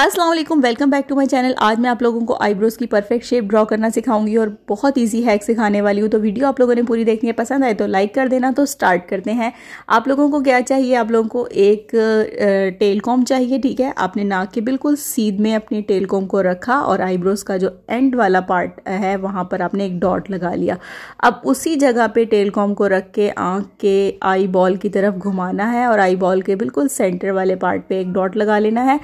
अस्सलाम वालेकुम welcome back to my channel आज मैं आप लोगों को आईब्रोज़ की परफेक्ट शेप ड्रॉ करना सिखाऊंगी और बहुत इजी हैक सिखाने वाली हूँ तो वीडियो आप लोगों ने पूरी देखनी है पसंद आए तो लाइक कर देना तो स्टार्ट करते हैं आप लोगों को क्या चाहिए आप लोगों को एक टेल कॉम चाहिए ठीक है आपने नाक के बिल्कुल सीध में अपने टेल कॉम को रखा और आईब्रोज़ का जो एंड वाला पार्ट है वहाँ पर आपने एक डॉट लगा लिया अब उसी जगह पर टेल कॉम को रख के आँख के आई बॉल की तरफ घुमाना है और आई बॉल के बिल्कुल सेंटर वाले पार्ट पर एक डॉट लगा लेना है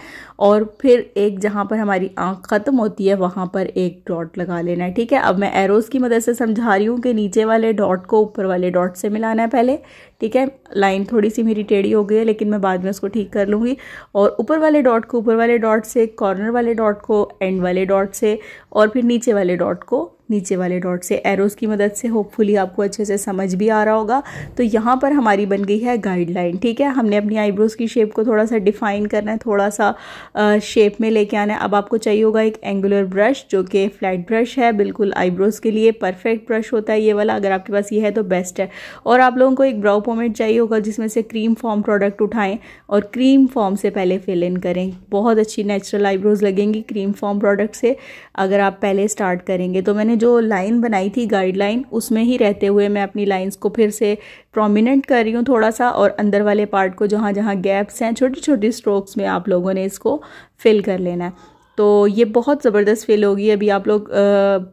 और फिर एक जहाँ पर हमारी आँख ख़त्म होती है वहाँ पर एक डॉट लगा लेना है ठीक है अब मैं एरोज़ की मदद से समझा रही हूँ कि नीचे वाले डॉट को ऊपर वाले डॉट से मिलाना है पहले ठीक है लाइन थोड़ी सी मेरी टेढ़ी हो गई है लेकिन मैं बाद में उसको ठीक कर लूँगी और ऊपर वाले डॉट को ऊपर वाले डॉट से कॉर्नर वाले डॉट को एंड वाले डॉट से और फिर नीचे वाले डॉट को नीचे वाले डॉट से एरोज़ की मदद से होपफुली आपको अच्छे से समझ भी आ रहा होगा तो यहाँ पर हमारी बन गई है गाइडलाइन ठीक है हमने अपनी आईब्रोज़ की शेप को थोड़ा सा डिफाइन करना है थोड़ा सा आ, शेप में लेके आना है अब आपको चाहिए होगा एक एंगुलर ब्रश जो कि फ्लैट ब्रश है बिल्कुल आईब्रोज़ के लिए परफेक्ट ब्रश होता है ये वाला अगर आपके पास ये है तो बेस्ट है और आप लोगों को एक ब्राउ फॉर्मेट चाहिए होगा जिसमें से क्रीम फॉर्म प्रोडक्ट उठाएं और क्रीम फॉर्म से पहले फिल इन करें बहुत अच्छी नेचुरल आईब्रोज लगेंगी क्रीम फॉर्म प्रोडक्ट से अगर आप पहले स्टार्ट करेंगे तो मैंने जो लाइन बनाई थी गाइडलाइन उसमें ही रहते हुए मैं अपनी लाइन्स को फिर से प्रोमिनेंट कर रही हूँ थोड़ा सा और अंदर वाले पार्ट को जहाँ जहाँ गैप्स हैं छोटी छोटी स्ट्रोक्स में आप लोगों ने इसको फिल कर लेना है तो ये बहुत ज़बरदस्त फील होगी अभी आप लोग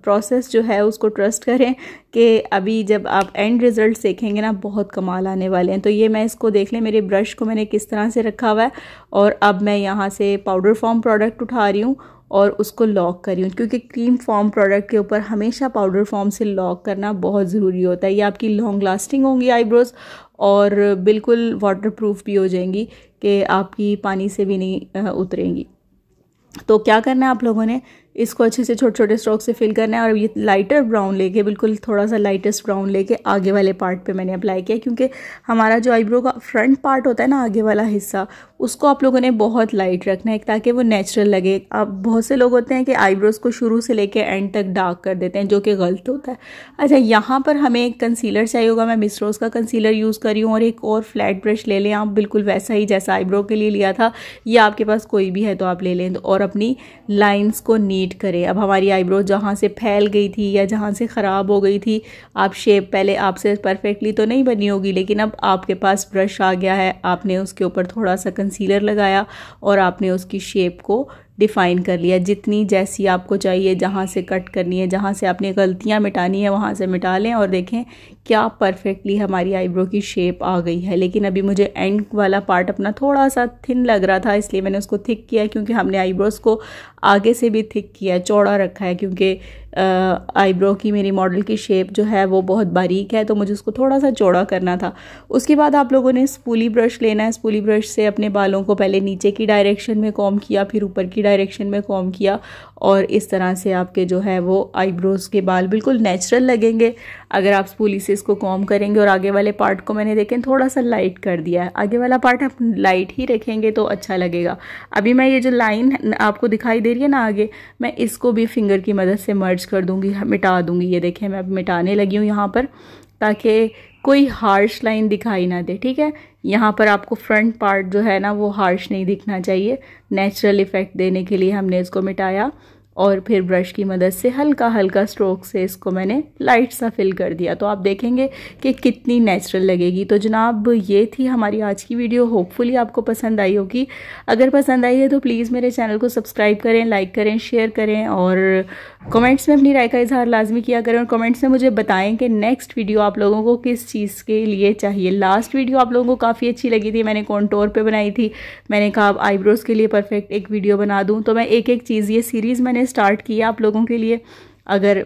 प्रोसेस जो है उसको ट्रस्ट करें कि अभी जब आप एंड रिज़ल्ट देखेंगे ना बहुत कमाल आने वाले हैं तो ये मैं इसको देख लें मेरे ब्रश को मैंने किस तरह से रखा हुआ है और अब मैं यहाँ से पाउडर फॉर्म प्रोडक्ट उठा रही हूँ और उसको लॉक करी हूँ क्योंकि क्रीम फॉर्म प्रोडक्ट के ऊपर हमेशा पाउडर फॉर्म से लॉक करना बहुत ज़रूरी होता है ये आपकी लॉन्ग लास्टिंग होंगी आईब्रोज़ और बिल्कुल वाटर प्रूफ भी हो जाएंगी कि आपकी पानी से भी नहीं उतरेंगी तो क्या करना है आप लोगों ने इसको अच्छे से छोटे छोटे स्ट्रोक से फिल करना है और ये लाइटर ब्राउन लेके बिल्कुल थोड़ा सा लाइटेस्ट ब्राउन लेके आगे वाले पार्ट पे मैंने अप्लाई किया क्योंकि हमारा जो आईब्रो का फ्रंट पार्ट होता है ना आगे वाला हिस्सा उसको आप लोगों ने बहुत लाइट रखना है ताकि वो नेचुरल लगे आप बहुत से लोग होते हैं कि आईब्रोज़ को शुरू से लेके एंड तक डार्क कर देते हैं जो कि गलत होता है अच्छा यहाँ पर हमें एक कंसीलर चाहिए होगा मैं मिसरोज़ का कंसीलर यूज़ करी हूँ और एक और फ्लैट ब्रश ले लें आप बिल्कुल वैसा ही जैसा आईब्रो के लिए लिया था या आपके पास कोई भी है तो आप ले लें और अपनी लाइन्स को नीट नीट करें अब हमारी आईब्रो जहाँ से फैल गई थी या जहाँ से ख़राब हो गई थी आप शेप पहले आपसे परफेक्टली तो नहीं बनी होगी लेकिन अब आपके पास ब्रश आ गया है आपने उसके ऊपर थोड़ा सा कंसीलर लगाया और आपने उसकी शेप को डिफ़ाइन कर लिया जितनी जैसी आपको चाहिए जहाँ से कट करनी है जहाँ से आपने गलतियाँ मिटानी है वहाँ से मिटा लें और देखें क्या परफेक्टली हमारी आईब्रो की शेप आ गई है लेकिन अभी मुझे एंड वाला पार्ट अपना थोड़ा सा थिन लग रहा था इसलिए मैंने उसको थिक किया क्योंकि हमने आईब्रोज़ को आगे से भी थिक किया चौड़ा रखा है क्योंकि आईब्रो की मेरी मॉडल की शेप जो है वो बहुत बारीक है तो मुझे उसको थोड़ा सा चौड़ा करना था उसके बाद आप लोगों ने स्पूली ब्रश लेना है स्पूली ब्रश से अपने बालों को पहले नीचे की डायरेक्शन में कॉम किया फिर ऊपर की डायरेक्शन में कॉम किया और इस तरह से आपके जो है वो आईब्रोज़ के बाल बिल्कुल नेचुरल लगेंगे अगर आप स्पूली से इसको कॉम करेंगे और आगे वाले पार्ट को मैंने देखें थोड़ा सा लाइट कर दिया है आगे वाला पार्ट आप लाइट ही रखेंगे तो अच्छा लगेगा अभी मैं ये जो लाइन आपको दिखाई दे रही है ना आगे मैं इसको भी फिंगर की मदद से मर्ज मर्ज कर दूंगी हाँ, मिटा दूंगी ये देखें मैं अब मिटाने लगी हूँ यहाँ पर ताकि कोई हार्श लाइन दिखाई ना दे ठीक है यहाँ पर आपको फ्रंट पार्ट जो है ना वो हार्श नहीं दिखना चाहिए नेचुरल इफ़ेक्ट देने के लिए हमने इसको मिटाया और फिर ब्रश की मदद से हल्का हल्का स्ट्रोक से इसको मैंने लाइट सा फिल कर दिया तो आप देखेंगे कि कितनी नेचुरल लगेगी तो जनाब ये थी हमारी आज की वीडियो होपफुली आपको पसंद आई होगी अगर पसंद आई है तो प्लीज़ मेरे चैनल को सब्सक्राइब करें लाइक करें शेयर करें और कमेंट्स में अपनी राय का इजहार लाजमी किया करें और कमेंट्स में मुझे बताएं कि नेक्स्ट वीडियो आप लोगों को किस चीज़ के लिए चाहिए लास्ट वीडियो आप लोगों को काफ़ी अच्छी लगी थी मैंने कॉन्टोर पर बनाई थी मैंने कहा आईब्रोज़ के लिए परफेक्ट एक वीडियो बना दूँ तो मैं एक एक चीज़ ये सीरीज़ मैंने मैंने स्टार्ट किया आप लोगों के लिए अगर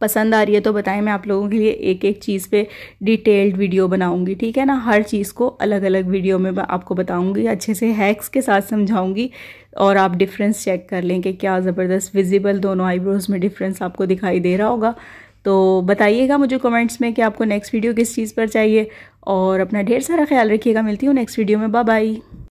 पसंद आ रही है तो बताएं मैं आप लोगों के लिए एक एक चीज़ पे डिटेल्ड वीडियो बनाऊंगी ठीक है ना हर चीज़ को अलग अलग वीडियो में आपको बताऊंगी अच्छे से हैक्स के साथ समझाऊंगी और आप डिफरेंस चेक कर लें कि क्या ज़बरदस्त विजिबल दोनों आईब्रोज़ में डिफरेंस आपको दिखाई दे रहा होगा तो बताइएगा मुझे कमेंट्स में कि आपको नेक्स्ट वीडियो किस चीज़ पर चाहिए और अपना ढेर सारा ख्याल रखिएगा मिलती हूँ नेक्स्ट वीडियो में बाय बाय